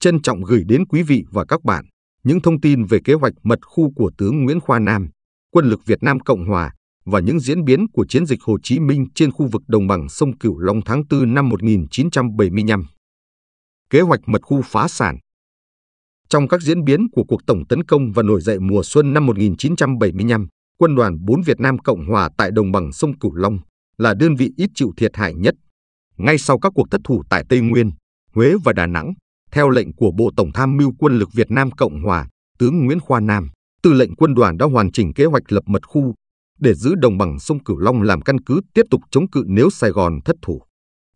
trân trọng gửi đến quý vị và các bạn những thông tin về kế hoạch mật khu của tướng Nguyễn Khoa Nam, quân lực Việt Nam Cộng Hòa và những diễn biến của chiến dịch Hồ Chí Minh trên khu vực đồng bằng sông Cửu Long tháng 4 năm 1975. Kế hoạch mật khu phá sản Trong các diễn biến của cuộc tổng tấn công và nổi dậy mùa xuân năm 1975, quân đoàn 4 Việt Nam Cộng Hòa tại đồng bằng sông Cửu Long là đơn vị ít chịu thiệt hại nhất. Ngay sau các cuộc thất thủ tại Tây Nguyên, Huế và Đà Nẵng, theo lệnh của Bộ Tổng tham mưu quân lực Việt Nam Cộng Hòa, tướng Nguyễn Khoa Nam, tư lệnh quân đoàn đã hoàn chỉnh kế hoạch lập mật khu để giữ đồng bằng sông Cửu Long làm căn cứ tiếp tục chống cự nếu Sài Gòn thất thủ.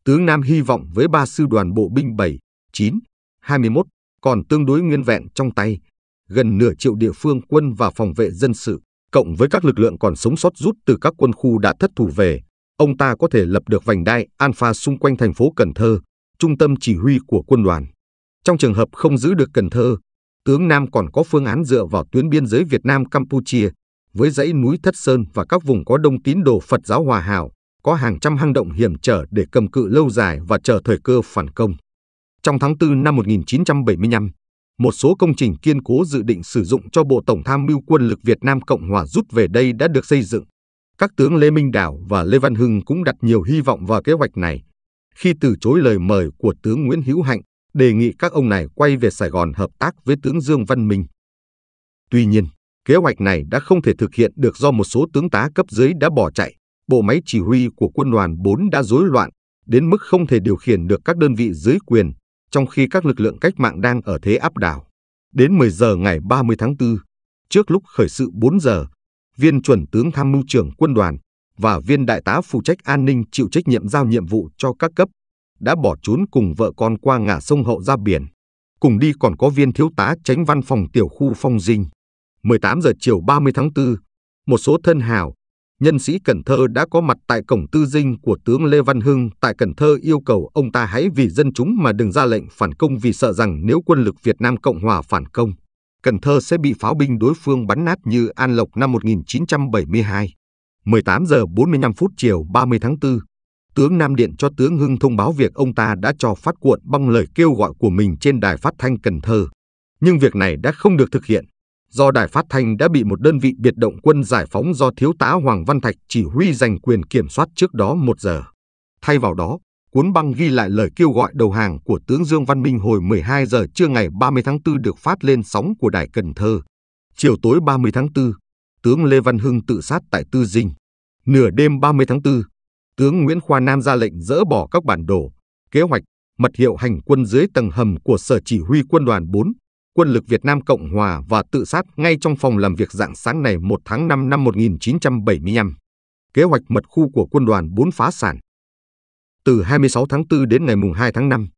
Tướng Nam hy vọng với ba sư đoàn bộ binh 7, 9, 21 còn tương đối nguyên vẹn trong tay, gần nửa triệu địa phương quân và phòng vệ dân sự, cộng với các lực lượng còn sống sót rút từ các quân khu đã thất thủ về, ông ta có thể lập được vành đai Alpha xung quanh thành phố Cần Thơ, trung tâm chỉ huy của quân đoàn. Trong trường hợp không giữ được Cần Thơ, tướng Nam còn có phương án dựa vào tuyến biên giới Việt Nam Campuchia với dãy núi Thất Sơn và các vùng có đông tín đồ Phật giáo hòa hảo, có hàng trăm hang động hiểm trở để cầm cự lâu dài và chờ thời cơ phản công. Trong tháng 4 năm 1975, một số công trình kiên cố dự định sử dụng cho Bộ Tổng tham mưu quân lực Việt Nam Cộng hòa rút về đây đã được xây dựng. Các tướng Lê Minh Đảo và Lê Văn Hưng cũng đặt nhiều hy vọng vào kế hoạch này. Khi từ chối lời mời của tướng Nguyễn Hữu Hạnh, đề nghị các ông này quay về Sài Gòn hợp tác với tướng Dương Văn Minh. Tuy nhiên, kế hoạch này đã không thể thực hiện được do một số tướng tá cấp dưới đã bỏ chạy, bộ máy chỉ huy của quân đoàn 4 đã rối loạn, đến mức không thể điều khiển được các đơn vị dưới quyền, trong khi các lực lượng cách mạng đang ở thế áp đảo. Đến 10 giờ ngày 30 tháng 4, trước lúc khởi sự 4 giờ, viên chuẩn tướng tham mưu trưởng quân đoàn và viên đại tá phụ trách an ninh chịu trách nhiệm giao nhiệm vụ cho các cấp đã bỏ trốn cùng vợ con qua ngã sông Hậu ra biển. Cùng đi còn có viên thiếu tá tránh văn phòng tiểu khu Phong Dinh. 18 giờ chiều 30 tháng 4, một số thân hào, nhân sĩ Cần Thơ đã có mặt tại cổng tư dinh của tướng Lê Văn Hưng tại Cần Thơ yêu cầu ông ta hãy vì dân chúng mà đừng ra lệnh phản công vì sợ rằng nếu quân lực Việt Nam Cộng Hòa phản công, Cần Thơ sẽ bị pháo binh đối phương bắn nát như An Lộc năm 1972. 18 giờ 45 phút chiều 30 tháng 4, tướng Nam Điện cho tướng Hưng thông báo việc ông ta đã cho phát cuộn băng lời kêu gọi của mình trên đài phát thanh Cần Thơ. Nhưng việc này đã không được thực hiện, do đài phát thanh đã bị một đơn vị biệt động quân giải phóng do thiếu tá Hoàng Văn Thạch chỉ huy giành quyền kiểm soát trước đó một giờ. Thay vào đó, cuốn băng ghi lại lời kêu gọi đầu hàng của tướng Dương Văn Minh hồi 12 giờ trưa ngày 30 tháng 4 được phát lên sóng của đài Cần Thơ. Chiều tối 30 tháng 4, tướng Lê Văn Hưng tự sát tại Tư Dinh. Nửa đêm 30 tháng 4, tướng Nguyễn Khoa Nam ra lệnh dỡ bỏ các bản đồ, kế hoạch, mật hiệu hành quân dưới tầng hầm của Sở Chỉ huy Quân đoàn 4, Quân lực Việt Nam Cộng Hòa và tự sát ngay trong phòng làm việc dạng sáng này 1 tháng 5 năm 1975. Kế hoạch mật khu của quân đoàn 4 phá sản. Từ 26 tháng 4 đến ngày 2 tháng 5,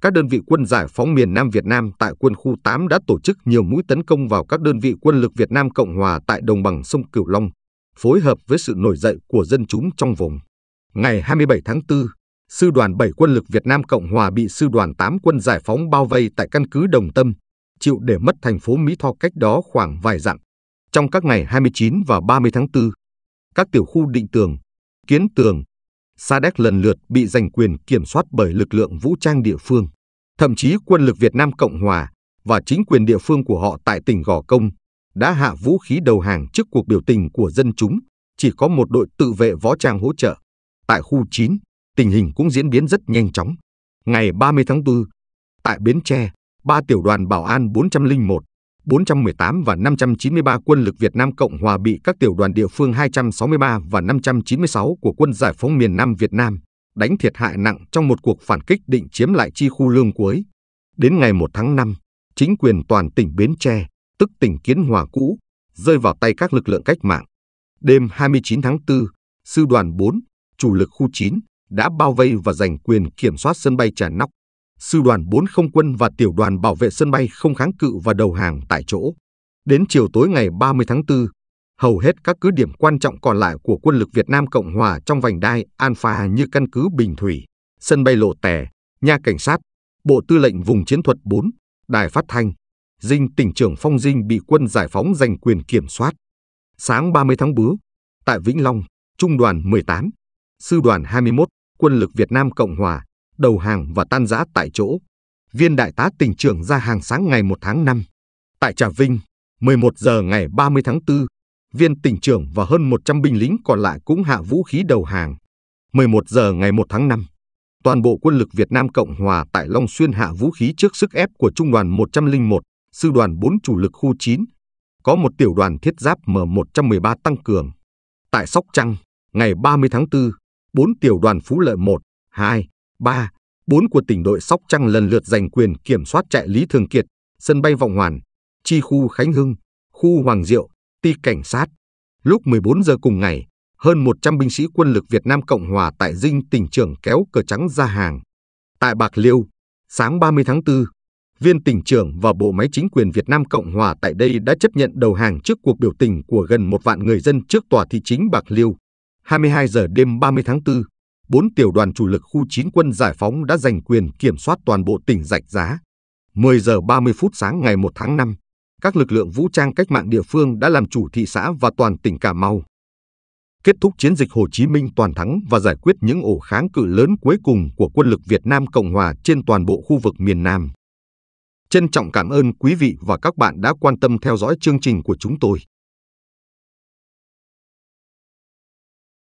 các đơn vị quân giải phóng miền Nam Việt Nam tại quân khu 8 đã tổ chức nhiều mũi tấn công vào các đơn vị quân lực Việt Nam Cộng Hòa tại đồng bằng sông Cửu Long, phối hợp với sự nổi dậy của dân chúng trong vùng. Ngày 27 tháng 4, Sư đoàn 7 Quân lực Việt Nam Cộng Hòa bị Sư đoàn 8 Quân Giải phóng bao vây tại căn cứ Đồng Tâm, chịu để mất thành phố Mỹ Tho cách đó khoảng vài dặm. Trong các ngày 29 và 30 tháng 4, các tiểu khu định tường, kiến tường, Sa Đéc lần lượt bị giành quyền kiểm soát bởi lực lượng vũ trang địa phương, thậm chí quân lực Việt Nam Cộng Hòa và chính quyền địa phương của họ tại tỉnh Gò Công đã hạ vũ khí đầu hàng trước cuộc biểu tình của dân chúng, chỉ có một đội tự vệ võ trang hỗ trợ. Tại khu 9, tình hình cũng diễn biến rất nhanh chóng. Ngày 30 tháng 4, tại Bến Tre, ba tiểu đoàn bảo an 401, 418 và 593 quân lực Việt Nam Cộng Hòa bị các tiểu đoàn địa phương 263 và 596 của quân giải phóng miền Nam Việt Nam đánh thiệt hại nặng trong một cuộc phản kích định chiếm lại chi khu lương cuối. Đến ngày 1 tháng 5, chính quyền toàn tỉnh Bến Tre, tức tỉnh Kiến Hòa cũ, rơi vào tay các lực lượng cách mạng. Đêm 29 tháng 4, Sư đoàn 4, chủ lực khu 9 đã bao vây và giành quyền kiểm soát sân bay Trà Nóc. Sư đoàn không quân và tiểu đoàn bảo vệ sân bay không kháng cự và đầu hàng tại chỗ. Đến chiều tối ngày 30 tháng 4, hầu hết các cứ điểm quan trọng còn lại của quân lực Việt Nam Cộng Hòa trong vành đai An Pha như căn cứ Bình Thủy, sân bay Lộ Tẻ, nhà cảnh sát, Bộ Tư lệnh Vùng Chiến thuật 4, Đài Phát Thanh, Dinh tỉnh trưởng Phong Dinh bị quân giải phóng giành quyền kiểm soát. Sáng 30 tháng bứa, tại Vĩnh Long, Trung đoàn 18, sư đoàn 21, quân lực Việt Nam Cộng Hòa, đầu hàng và tan rã tại chỗ. Viên đại tá tỉnh trưởng ra hàng sáng ngày 1 tháng 5. Tại Trà Vinh, 11 giờ ngày 30 tháng 4, viên tỉnh trưởng và hơn 100 binh lính còn lại cũng hạ vũ khí đầu hàng. 11 giờ ngày 1 tháng 5, toàn bộ quân lực Việt Nam Cộng Hòa tại Long Xuyên hạ vũ khí trước sức ép của Trung đoàn 101, Sư đoàn 4 chủ lực khu 9. Có một tiểu đoàn thiết giáp M113 tăng cường. Tại Sóc Trăng, ngày 30 tháng 4, 4 tiểu đoàn Phú Lợi 1, 2, 3, 4 của tỉnh đội Sóc Trăng lần lượt giành quyền kiểm soát trại Lý Thường Kiệt, sân bay Vọng Hoàn, chi khu Khánh Hưng, khu Hoàng Diệu, ti cảnh sát. Lúc 14 giờ cùng ngày, hơn 100 binh sĩ quân lực Việt Nam Cộng Hòa tại dinh tỉnh trưởng kéo cờ trắng ra hàng. Tại Bạc Liêu, sáng 30 tháng 4, viên tỉnh trưởng và bộ máy chính quyền Việt Nam Cộng Hòa tại đây đã chấp nhận đầu hàng trước cuộc biểu tình của gần một vạn người dân trước tòa thị chính Bạc Liêu. 22 giờ đêm 30 tháng 4, bốn tiểu đoàn chủ lực khu 9 quân giải phóng đã giành quyền kiểm soát toàn bộ tỉnh Rạch Giá. 10 giờ 30 phút sáng ngày 1 tháng 5, các lực lượng vũ trang cách mạng địa phương đã làm chủ thị xã và toàn tỉnh Cà Mau. Kết thúc chiến dịch Hồ Chí Minh toàn thắng và giải quyết những ổ kháng cự lớn cuối cùng của quân lực Việt Nam Cộng Hòa trên toàn bộ khu vực miền Nam. Trân trọng cảm ơn quý vị và các bạn đã quan tâm theo dõi chương trình của chúng tôi.